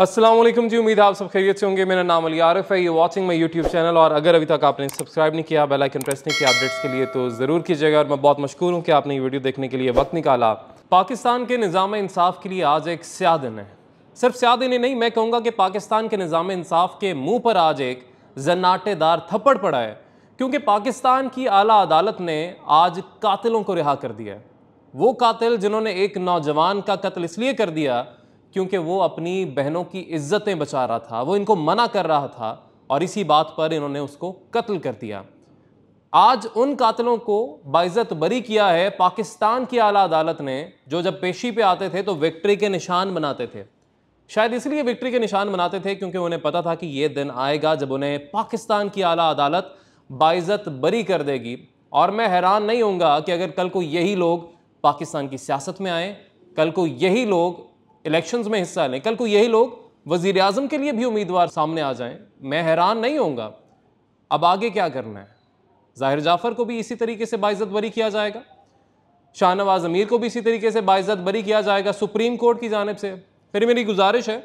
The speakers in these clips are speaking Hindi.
असलम जी उम्मीद आप सब खैरियत से होंगे मेरा नाम अली आरफ है ये वॉचिंग माय यूट्यूब चैनल और अगर अभी तक आपने सब्सक्राइब नहीं किया बेल आइकन प्रेस नहीं किया अपडेट्स के लिए तो ज़रूर कीजिएगा और मैं बहुत मशहूर हूँ कि आपने ये वीडियो देखने के लिए वक्त निकाला पाकिस्तान के निज़ाम इंसाफ के लिए आज एक स्या दिन है सिर्फ स्या दिन ही नहीं मैं कहूँगा कि पाकिस्तान के निज़ाम इंसाफ के मुँह पर आज एक जन्नाटेदार थप्पड़ पड़ा है क्योंकि पाकिस्तान की आला अदालत ने आज कातिलों को रिहा कर दिया है वो कातिल जिन्होंने एक नौजवान का कत्ल इसलिए कर दिया क्योंकि वो अपनी बहनों की इज्जतें बचा रहा था वो इनको मना कर रहा था और इसी बात पर इन्होंने उसको कत्ल कर दिया आज उन कातलों को बाइज़त बरी किया है पाकिस्तान की आला अदालत ने जो जब पेशी पे आते थे तो विक्ट्री के निशान बनाते थे शायद इसलिए विक्ट्री के निशान बनाते थे क्योंकि उन्हें पता था कि ये दिन आएगा जब उन्हें पाकिस्तान की आला अदालत बाइज़त बरी कर देगी और मैं हैरान नहीं होऊंगा कि अगर कल को यही लोग पाकिस्तान की सियासत में आए कल को यही लोग इलेक्शंस में हिस्सा लें कल को यही लोग वज़ी अजम के लिए भी उम्मीदवार सामने आ जाएं मैं हैरान नहीं होऊंगा अब आगे क्या करना है ज़ाहिर जाफ़र को भी इसी तरीके से बाइज़त बरी किया जाएगा शाहनवाज अमीर को भी इसी तरीके से बाइज़त बरी किया जाएगा सुप्रीम कोर्ट की जानब से फिर मेरी गुजारिश है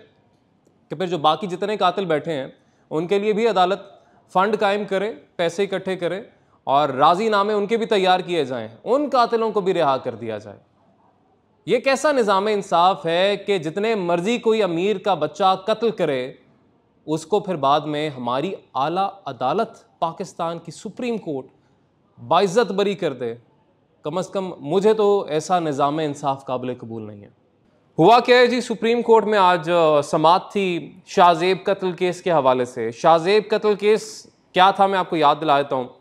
कि फिर जो बाकी जितने कातिल बैठे हैं उनके लिए भी अदालत फ़ंड कायम करे पैसे इकट्ठे करे और राजीनामे उनके भी तैयार किए जाएँ उन कातिलों को भी रिहा कर दिया जाए ये कैसा निज़ाम इंसाफ है कि जितने मर्जी कोई अमीर का बच्चा कत्ल करे उसको फिर बाद में हमारी आला अदालत पाकिस्तान की सुप्रीम कोर्ट बाइज़त बरी कर दे कम अज़ कम मुझे तो ऐसा निज़ाम इंसाफ काबिल कबूल नहीं है हुआ क्या है जी सुप्रीम कोर्ट में आज समात थी शाहजेब कत्ल केस के हवाले से शाहजेब कत्ल केस क्या था मैं आपको याद दिला देता हूँ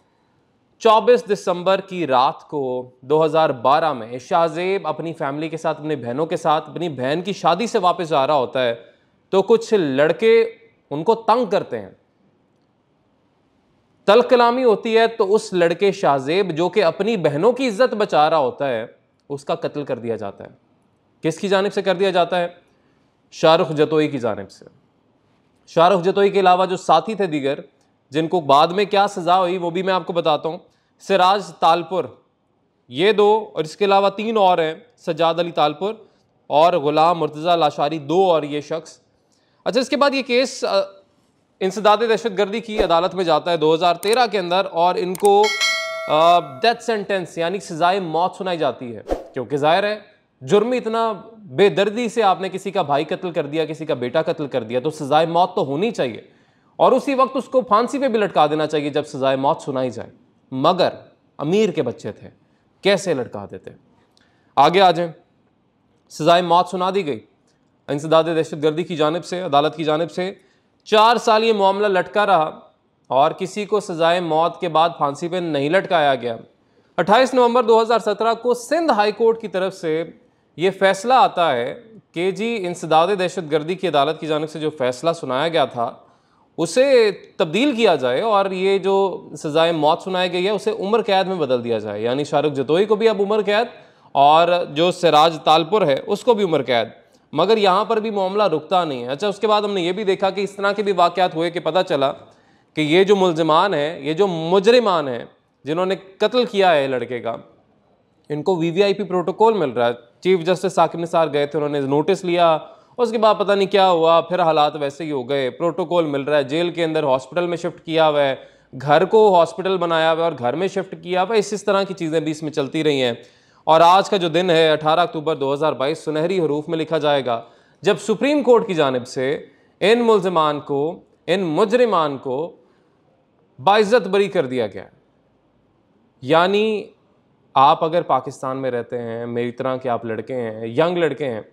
24 दिसंबर की रात को 2012 में शाहजेब अपनी फैमिली के साथ अपनी बहनों के साथ अपनी बहन की शादी से वापस आ रहा होता है तो कुछ लड़के उनको तंग करते हैं तल कलामी होती है तो उस लड़के शाहजेब जो कि अपनी बहनों की इज्जत बचा रहा होता है उसका कत्ल कर दिया जाता है किसकी जानब से कर दिया जाता है शाहरुख जतोई की जानब से शाहरुख जतोई के अलावा जो साथी थे दीगर जिनको बाद में क्या सज़ा हुई वो भी मैं आपको बताता हूँ सिराज तालपुर ये दो और इसके अलावा तीन और हैं सजाद अली तालपुर और ग़ुलाम मुर्तज़ा लाशारी दो और ये शख्स अच्छा इसके बाद ये केस इंसदाद दहशतगर्दी की अदालत में जाता है 2013 के अंदर और इनको डेथ सेंटेंस यानी सजाए मौत सुनाई जाती है क्योंकि जाहिर है जुर्म इतना बेदर्दी से आपने किसी का भाई कत्ल कर दिया किसी का बेटा कत्ल कर दिया तो सजाए मौत तो होनी चाहिए और उसी वक्त उसको फांसी पे भी लटका देना चाहिए जब सजाए मौत सुनाई जाए मगर अमीर के बच्चे थे कैसे लड़का देते आगे आ जाए सजाए मौत सुना दी गई इंसदाद दहशत गर्दी की जानब से अदालत की जानब से चार साल ये मामला लटका रहा और किसी को सजाए मौत के बाद फांसी पर नहीं लटकाया गया 28 नवंबर 2017 को सिंध हाई कोर्ट की तरफ से ये फैसला आता है कि जी इंसदाद दहशत गर्दी की अदालत की जानब से जो फैसला सुनाया गया था उसे तब्दील किया जाए और ये जो सज़ाए मौत सुनाई गई है उसे उम्र कैद में बदल दिया जाए यानी शाहरुख जतोई को भी अब उम्र कैद और जो सराज तालपुर है उसको भी उम्र कैद मगर यहाँ पर भी मामला रुकता नहीं है अच्छा उसके बाद हमने ये भी देखा कि इस तरह के भी वाक़ हुए कि पता चला कि ये जो मुलजमान है ये जो मुजरमान है जिन्होंने कत्ल किया है लड़के का इनको वी प्रोटोकॉल मिल रहा है चीफ जस्टिस साकिब निसार गए थे उन्होंने नोटिस लिया उसके बाद पता नहीं क्या हुआ फिर हालात वैसे ही हो गए प्रोटोकॉल मिल रहा है जेल के अंदर हॉस्पिटल में शिफ्ट किया हुआ है घर को हॉस्पिटल बनाया हुआ है और घर में शिफ्ट किया हुआ है इस इस तरह की चीज़ें भी इसमें चलती रही हैं और आज का जो दिन है 18 अक्टूबर 2022 सुनहरी हरूफ में लिखा जाएगा जब सुप्रीम कोर्ट की जानब से इन मुलजमान को इन मुजरमान को बाइज़त बरी कर दिया गया यानी आप अगर पाकिस्तान में रहते हैं मेरी तरह के आप लड़के हैं यंग लड़के हैं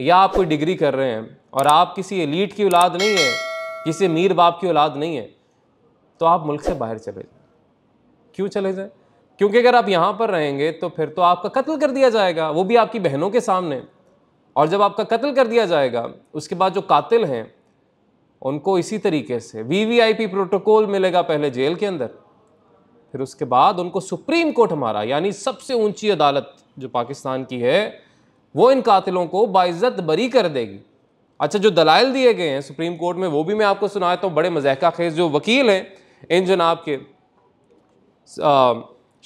या आप कोई डिग्री कर रहे हैं और आप किसी एलीट की औलाद नहीं है किसी मीर बाप की औलाद नहीं है तो आप मुल्क से बाहर चले जाए क्यों चले जाए क्योंकि अगर आप यहाँ पर रहेंगे तो फिर तो आपका कत्ल कर दिया जाएगा वो भी आपकी बहनों के सामने और जब आपका कत्ल कर दिया जाएगा उसके बाद जो कातिल हैं उनको इसी तरीके से वीवीआईपी प्रोटोकॉल मिलेगा पहले जेल के अंदर फिर उसके बाद उनको सुप्रीम कोर्ट हमारा यानी सबसे ऊंची अदालत जो पाकिस्तान की है वो इन कातिलों को बाइजत बरी कर देगी अच्छा जो दलाइल दिए गए हैं सुप्रीम कोर्ट में वो भी मैं आपको सुनाता हूँ बड़े मजहका खेज जो वकील हैं इन जनाब के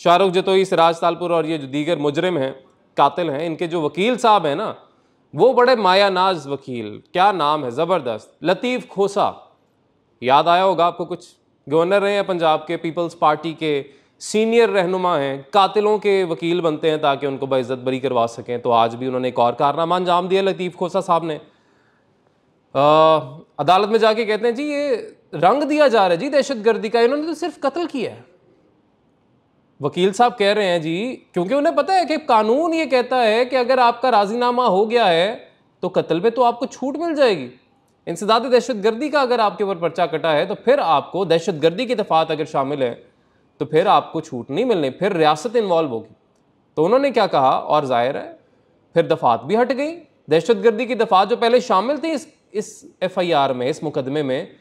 शाहरुख जतोई सिराज तालपुर और ये जो दीगर मुजरम हैं कातिल हैं इनके जो वकील साहब हैं ना वो बड़े माया नाज वकील क्या नाम है ज़बरदस्त लतीफ़ खोसा याद आया होगा आपको कुछ गवर्नर रहे हैं पंजाब के पीपल्स पार्टी के सीनियर रहनुमा हैं कातिलों के वकील बनते हैं ताकि उनको बज़्ज़त बरी करवा सकें तो आज भी उन्होंने एक और कारनामा अंजाम दिया लतीफ़ खोसा साहब ने आ, अदालत में जाके कहते हैं जी ये रंग दिया जा रहा है जी दहशत गर्दी का इन्होंने तो सिर्फ कत्ल किया है वकील साहब कह रहे हैं जी क्योंकि उन्हें पता है कि कानून ये कहता है कि अगर आपका राजीनामा हो गया है तो कत्ल में तो आपको छूट मिल जाएगी इंसदाद दहशत गर्दी का अगर आपके ऊपर पर्चा कटा है तो फिर आपको दहशत गर्दी की दफात अगर शामिल है तो फिर आपको छूट नहीं मिलनी फिर रियासत इन्वॉल्व होगी तो उन्होंने क्या कहा और जाहिर है फिर दफात भी हट गई दहशतगर्दी की दफात जो पहले शामिल थी इस इस एफआईआर में इस मुकदमे में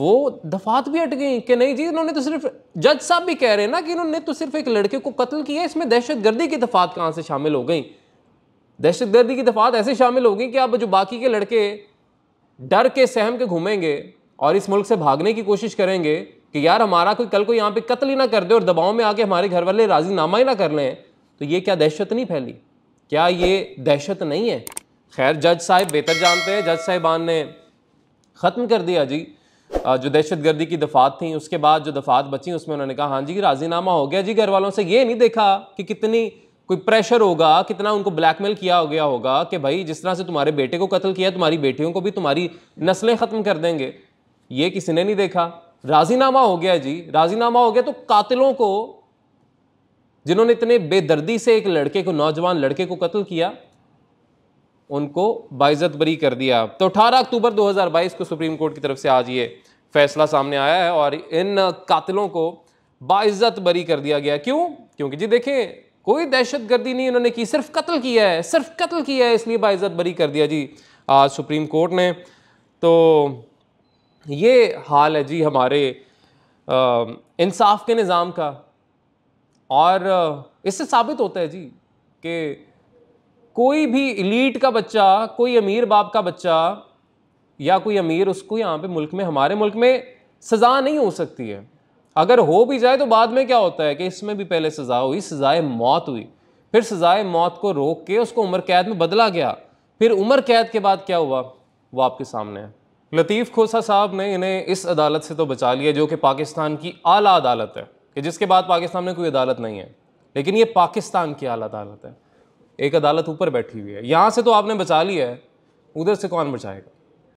वो दफात भी हट गई कि नहीं जी इन्होंने तो सिर्फ जज साहब भी कह रहे हैं ना कि इन्होंने तो सिर्फ एक लड़के को कत्ल किया इसमें दहशतगर्दी की दफात कहाँ से शामिल हो गई दहशतगर्दी की दफात ऐसे शामिल हो गई कि अब जो बाकी के लड़के डर के सहम के घूमेंगे और इस मुल्क से भागने की कोशिश करेंगे कि यार हमारा कोई कल को यहाँ पे कत्ल ही ना कर दे और दबाव में आके हमारे घर वाले राजीनामा ही ना कर लें तो ये क्या दहशत नहीं फैली क्या ये दहशत नहीं है खैर जज साहब बेहतर जानते हैं जज साहिबान ने ख़त्म कर दिया जी जो दहशत गर्दी की दफात थी उसके बाद जो दफात बची उसमें उन्होंने कहा हाँ जी राजीनामा हो गया जी घर वालों से ये नहीं देखा कि कितनी कोई प्रेशर होगा कितना उनको ब्लैकमेल किया हो गया होगा कि भाई जिस तरह से तुम्हारे बेटे को कत्ल किया तुम्हारी बेटियों को भी तुम्हारी नस्लें ख़त्म कर देंगे ये किसी ने नहीं देखा राजीनामा हो गया जी राजीनामा हो गया तो कातिलों को जिन्होंने इतने बेदर्दी से एक लड़के को नौजवान लड़के को कत्ल किया उनको बाइजत बरी कर दिया तो 18 अक्टूबर 2022 को सुप्रीम कोर्ट की तरफ से आज ये फैसला सामने आया है और इन कातिलों को बाइजत बरी कर दिया गया क्यों क्योंकि जी देखें कोई दहशत गर्दी नहीं उन्होंने की सिर्फ कत्ल किया है सिर्फ कत्ल किया है इसलिए बाइज्जत बरी कर दिया जी आज सुप्रीम कोर्ट ने तो ये हाल है जी हमारे इंसाफ के निज़ाम का और इससे साबित होता है जी कि कोई भी इलीट का बच्चा कोई अमीर बाप का बच्चा या कोई अमीर उसको यहाँ पे मुल्क में हमारे मुल्क में सज़ा नहीं हो सकती है अगर हो भी जाए तो बाद में क्या होता है कि इसमें भी पहले सज़ा हुई सज़ाए मौत हुई फिर सज़ाए मौत को रोक के उसको उम्र कैद में बदला गया फिर उम्र कैद के बाद क्या हुआ वो आपके सामने है लतीफ़ खोसा साहब ने इन्हें इस अदालत से तो बचा लिया जो कि पाकिस्तान की आला अदालत है कि जिसके बाद पाकिस्तान में कोई अदालत नहीं है लेकिन ये पाकिस्तान की आला अदालत है एक अदालत ऊपर बैठी हुई है यहाँ से तो आपने बचा लिया है उधर से कौन बचाएगा